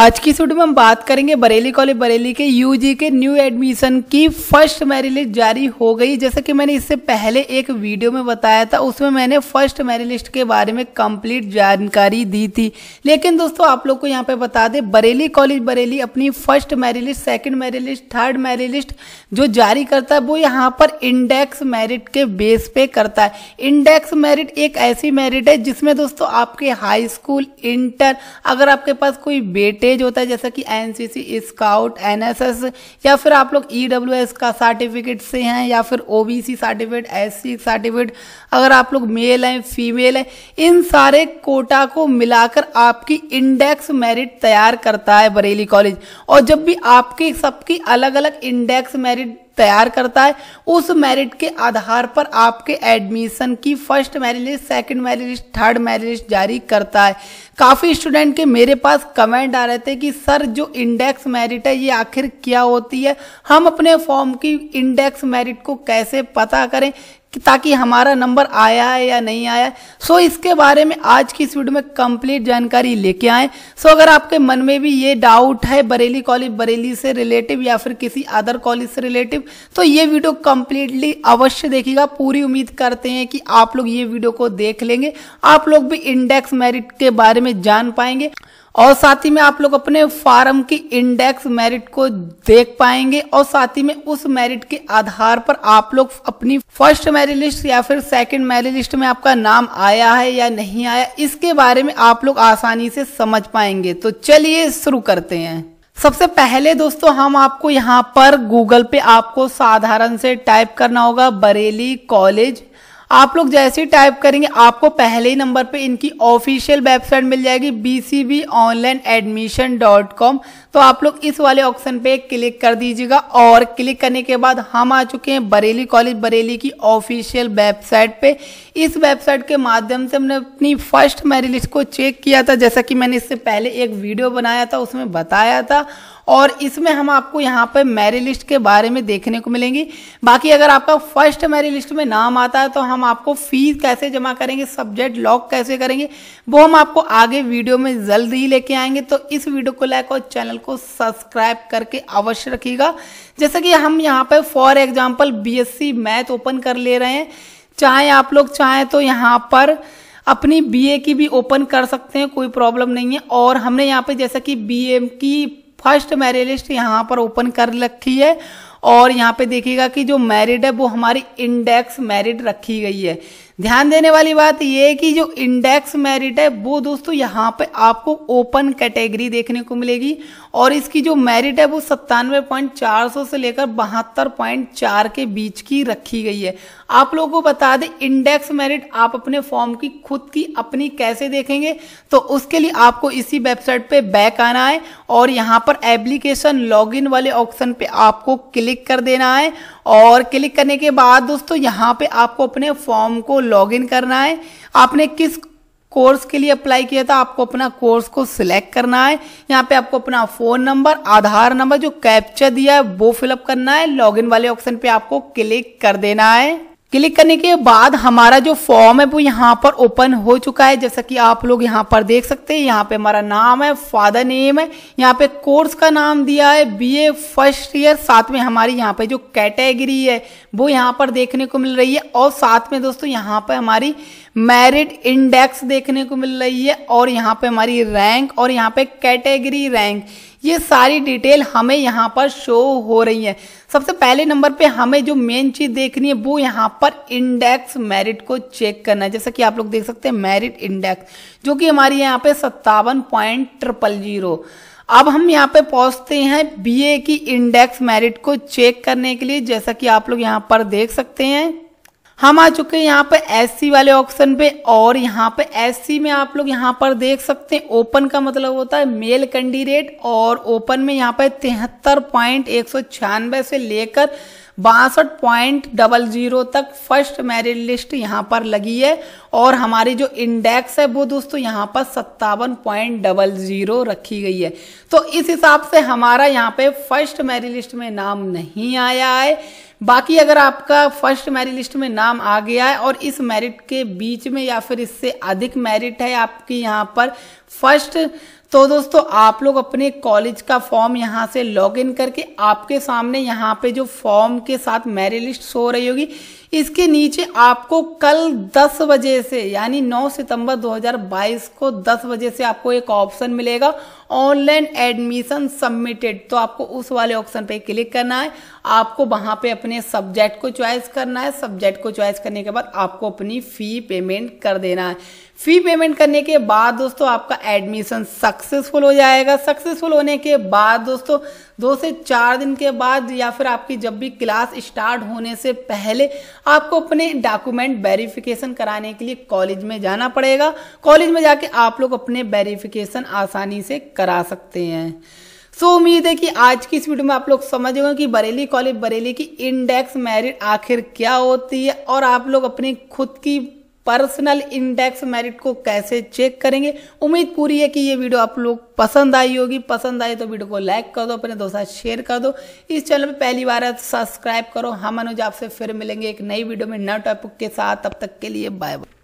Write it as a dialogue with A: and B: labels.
A: आज की स्टूडियो में हम बात करेंगे बरेली कॉलेज बरेली के यूजी के न्यू एडमिशन की फर्स्ट मेरी लिस्ट जारी हो गई जैसा कि मैंने इससे पहले एक वीडियो में बताया था उसमें मैंने फर्स्ट मेरी लिस्ट के बारे में कंप्लीट जानकारी दी थी लेकिन दोस्तों आप लोग को यहाँ पे बता दें बरेली कॉलेज बरेली अपनी first merit list second merit list third merit list जो जारी करता है वो यहाँ पर इंडेक्स मेरिट के बेस पे करता है इंडेक्स मेरिट एक ऐसी मेरिट है जिसमें दोस्तों आपके हाई स्कूल इंटर अगर आपके पास कोई बेट वेटेज होता है जैसा कि एनसीसी स्काउट एनएसएस या फिर आप लोग ईडब्ल्यूएस e का सर्टिफिकेट से हैं या फिर ओबीसी सर्टिफिकेट एससी सर्टिफिकेट अगर आप लोग मेल हैं फीमेल हैं इन सारे कोटा को मिलाकर आपकी इंडेक्स मेरिट तैयार करता है बरेली कॉलेज और जब भी आपकी सबकी अलग अलग इंडेक्स मेरिट तैयार करता है उस मेरिट के आधार पर आपके एडमिशन की first merit list second merit list third merit list जारी करता है काफ़ी स्टूडेंट के मेरे पास कमेंट आ रहे थे कि सर जो इंडेक्स मेरिट है ये आखिर क्या होती है हम अपने फॉर्म की इंडेक्स मेरिट को कैसे पता करें कि ताकि हमारा नंबर आया है या नहीं आया है सो इसके बारे में आज की इस वीडियो में कंप्लीट जानकारी लेके आए सो अगर आपके मन में भी ये डाउट है बरेली कॉलेज बरेली से रिलेटिव या फिर किसी अदर कॉलेज से रिलेटिव तो ये वीडियो कंप्लीटली अवश्य देखिएगा पूरी उम्मीद करते हैं कि आप लोग ये वीडियो को देख लेंगे आप लोग भी इंडेक्स मेरिट के बारे में जान पाएंगे और साथ ही में आप लोग अपने फार्म की इंडेक्स मेरिट को देख पाएंगे और साथ ही में उस मेरिट के आधार पर आप लोग अपनी फर्स्ट मैरिट लिस्ट या फिर सेकंड मैरिट लिस्ट में आपका नाम आया है या नहीं आया इसके बारे में आप लोग आसानी से समझ पाएंगे तो चलिए शुरू करते हैं सबसे पहले दोस्तों हम आपको यहाँ पर गूगल पे आपको साधारण से टाइप करना होगा बरेली कॉलेज आप लोग जैसे ही टाइप करेंगे आपको पहले ही नंबर पे इनकी ऑफिशियल वेबसाइट मिल जाएगी B C B online admission dot com तो आप लोग इस वाले ऑप्शन पे क्लिक कर दीजिएगा और क्लिक करने के बाद हम आ चुके हैं बरेली कॉलेज बरेली की ऑफिशियल वेबसाइट पे इस वेबसाइट के माध्यम से हमने अपनी फर्स्ट मेरी लिस्ट को चेक किया था जैसा कि मैंने इससे पहले एक वीडियो बनाया था उसमें बताया था और इसमें हम आपको यहाँ पर मेरी लिस्ट के बारे में देखने को मिलेंगी बाकी अगर आपका फर्स्ट मेरी लिस्ट में नाम आता है तो हम आपको फीस कैसे जमा करेंगे सब्जेक्ट लॉक कैसे करेंगे वो हम आपको आगे वीडियो में जल्द ही लेके आएंगे तो इस वीडियो को लाइक और चैनल को सब्सक्राइब करके अवश्य रखिएगा जैसे कि हम यहाँ पर for example B math open कर ले रहे हैं चाहे आप लोग चाहें तो यहाँ पर अपनी बीए की भी ओपन कर सकते हैं कोई प्रॉब्लम नहीं है और हमने यहाँ पे जैसा कि बीए की फर्स्ट मैरिज लिस्ट यहाँ पर ओपन कर रखी है और यहाँ पे देखिएगा कि जो मैरिड है वो हमारी इंडेक्स मैरिड रखी गई है ध्यान देने वाली बात यह कि जो इंडेक्स मेरिट है वो दोस्तों यहाँ पे आपको ओपन कैटेगरी देखने को मिलेगी और इसकी जो मेरिट है वो सत्तानवे पॉइंट चार सौ से लेकर बहत्तर पॉइंट चार के बीच की रखी गई है आप लोगों को बता दें इंडेक्स मेरिट आप अपने फॉर्म की खुद की अपनी कैसे देखेंगे तो उसके लिए आपको इसी वेबसाइट पे बैक आना है और यहाँ पर एप्लीकेशन लॉगिन वाले ऑप्शन पे आपको क्लिक कर देना है और क्लिक करने के बाद दोस्तों यहाँ पे आपको अपने फॉर्म को लॉगिन करना है आपने किस कोर्स के लिए अप्लाई किया था आपको अपना कोर्स को सिलेक्ट करना है यहाँ पे आपको अपना फोन नंबर आधार नंबर जो कैप्चर दिया है वो फिलअप करना है लॉगिन वाले ऑप्शन पे आपको क्लिक कर देना है क्लिक करने के बाद हमारा जो फॉर्म है वो यहाँ पर ओपन हो चुका है जैसा कि आप लोग यहाँ पर देख सकते हैं यहाँ पे हमारा नाम है फादर नेम है यहाँ पे कोर्स का नाम दिया है बीए फर्स्ट ईयर साथ में हमारी यहाँ पे जो कैटेगरी है वो यहाँ पर देखने को मिल रही है और साथ में दोस्तों यहाँ पे हमारी मेरिट इंडेक्स देखने को मिल रही है और यहाँ पे हमारी रैंक और यहाँ पे कैटेगरी रैंक ये सारी डिटेल हमें यहाँ पर शो हो रही है सबसे पहले नंबर पे हमें जो मेन चीज़ देखनी है वो यहाँ पर इंडेक्स मेरिट को चेक करना है जैसा कि आप लोग देख सकते हैं मेरिट इंडेक्स जो कि हमारी यहाँ पे सत्तावन पॉइंट ट्रिपल जीरो अब हम यहाँ पे पहुँचते हैं बीए की इंडेक्स मेरिट को चेक करने के लिए जैसा कि आप लोग यहाँ पर देख सकते हैं हम आ चुके हैं यहाँ पर एससी वाले ऑप्शन पे और यहाँ पर एससी में आप लोग यहाँ पर देख सकते हैं ओपन का मतलब होता है मेल कैंडिडेट और ओपन में यहाँ पर तिहत्तर पॉइंट एक सौ छियानवे से लेकर बासठ पॉइंट डबल जीरो तक फर्स्ट मेरिट लिस्ट यहाँ पर लगी है और हमारी जो इंडेक्स है वो दोस्तों यहाँ पर सत्तावन पॉइंट डबल जीरो रखी गई है तो इस हिसाब से हमारा यहाँ पे फर्स्ट मेरिट लिस्ट में नाम नहीं आया है बाकी अगर आपका फर्स्ट मेरिट लिस्ट में नाम आ गया है और इस मेरिट के बीच में या फिर इससे अधिक मेरिट है आपकी यहाँ पर फर्स्ट तो दोस्तों आप लोग अपने कॉलेज का फॉर्म यहाँ से लॉग इन करके आपके सामने यहाँ पे जो फॉर्म के साथ मेरिट लिस्ट हो रही होगी इसके नीचे आपको कल 10 बजे से यानी 9 सितंबर 2022 को 10 बजे से आपको एक ऑप्शन मिलेगा ऑनलाइन एडमिशन सबमिटेड तो आपको उस वाले ऑप्शन पे क्लिक करना है आपको वहां पे अपने सब्जेक्ट को चॉइस करना है सब्जेक्ट को चॉइस करने के बाद आपको अपनी फ़ी पेमेंट कर देना है फ़ी पेमेंट करने के बाद दोस्तों आपका एडमिशन सक्सेसफुल हो जाएगा सक्सेसफुल होने के बाद दोस्तों दो से चार दिन के बाद या फिर आपकी जब भी क्लास स्टार्ट होने से पहले आपको अपने डॉक्यूमेंट वेरिफिकेशन कराने के लिए कॉलेज में जाना पड़ेगा कॉलेज में जाके आप लोग अपने वेरिफिकेशन आसानी से करा सकते हैं सो so, उम्मीद है कि आज की इस वीडियो में आप लोग समझ गए कि बरेली कॉलेज बरेली की इंडेक्स मेरिट आखिर क्या होती है और आप लोग अपनी खुद की पर्सनल इंडेक्स मेरिट को कैसे चेक करेंगे उम्मीद पूरी है कि ये वीडियो आप लोग पसंद आई होगी पसंद आई तो वीडियो को लाइक कर दो अपने दोस्तों शेयर कर दो इस चैनल में पहली बार है तो सब्सक्राइब करो हम अनुज आपसे फिर मिलेंगे एक नई वीडियो में नए टॉपिक के साथ अब तक के लिए बाय बाय